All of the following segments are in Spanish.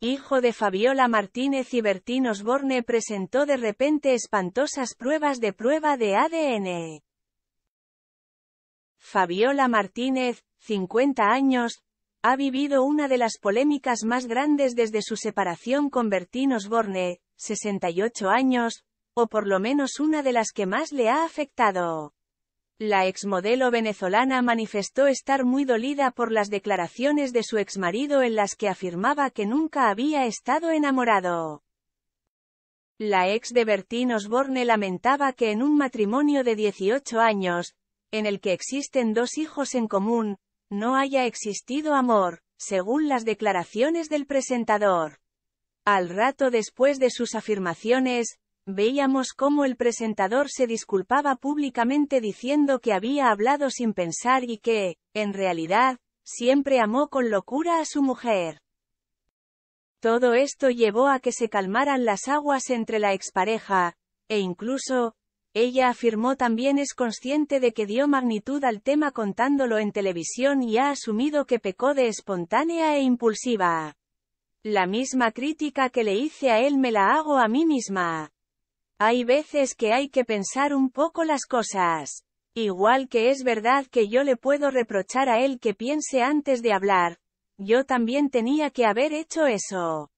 Hijo de Fabiola Martínez y Bertín Osborne presentó de repente espantosas pruebas de prueba de ADN. Fabiola Martínez, 50 años, ha vivido una de las polémicas más grandes desde su separación con Bertín Osborne, 68 años, o por lo menos una de las que más le ha afectado. La exmodelo venezolana manifestó estar muy dolida por las declaraciones de su exmarido en las que afirmaba que nunca había estado enamorado. La ex de Bertín Osborne lamentaba que en un matrimonio de 18 años, en el que existen dos hijos en común, no haya existido amor, según las declaraciones del presentador. Al rato después de sus afirmaciones, Veíamos cómo el presentador se disculpaba públicamente diciendo que había hablado sin pensar y que, en realidad, siempre amó con locura a su mujer. Todo esto llevó a que se calmaran las aguas entre la expareja, e incluso, ella afirmó también es consciente de que dio magnitud al tema contándolo en televisión y ha asumido que pecó de espontánea e impulsiva. La misma crítica que le hice a él me la hago a mí misma. Hay veces que hay que pensar un poco las cosas. Igual que es verdad que yo le puedo reprochar a él que piense antes de hablar, yo también tenía que haber hecho eso.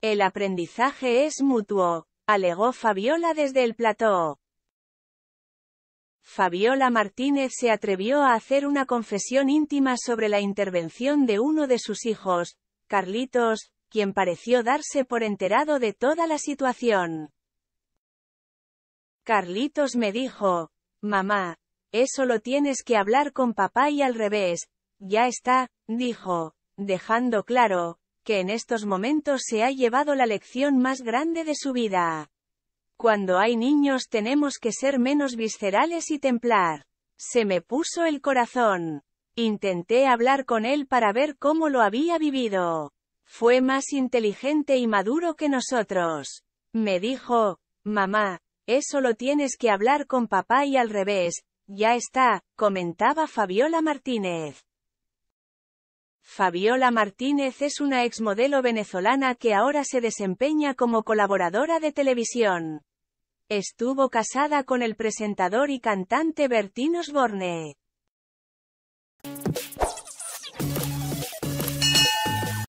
El aprendizaje es mutuo, alegó Fabiola desde el plató. Fabiola Martínez se atrevió a hacer una confesión íntima sobre la intervención de uno de sus hijos, Carlitos, quien pareció darse por enterado de toda la situación. Carlitos me dijo, mamá, eso lo tienes que hablar con papá y al revés, ya está, dijo, dejando claro, que en estos momentos se ha llevado la lección más grande de su vida. Cuando hay niños tenemos que ser menos viscerales y templar. Se me puso el corazón. Intenté hablar con él para ver cómo lo había vivido. Fue más inteligente y maduro que nosotros. Me dijo, mamá, eso lo tienes que hablar con papá y al revés, ya está, comentaba Fabiola Martínez. Fabiola Martínez es una exmodelo venezolana que ahora se desempeña como colaboradora de televisión. Estuvo casada con el presentador y cantante Bertín Osborne.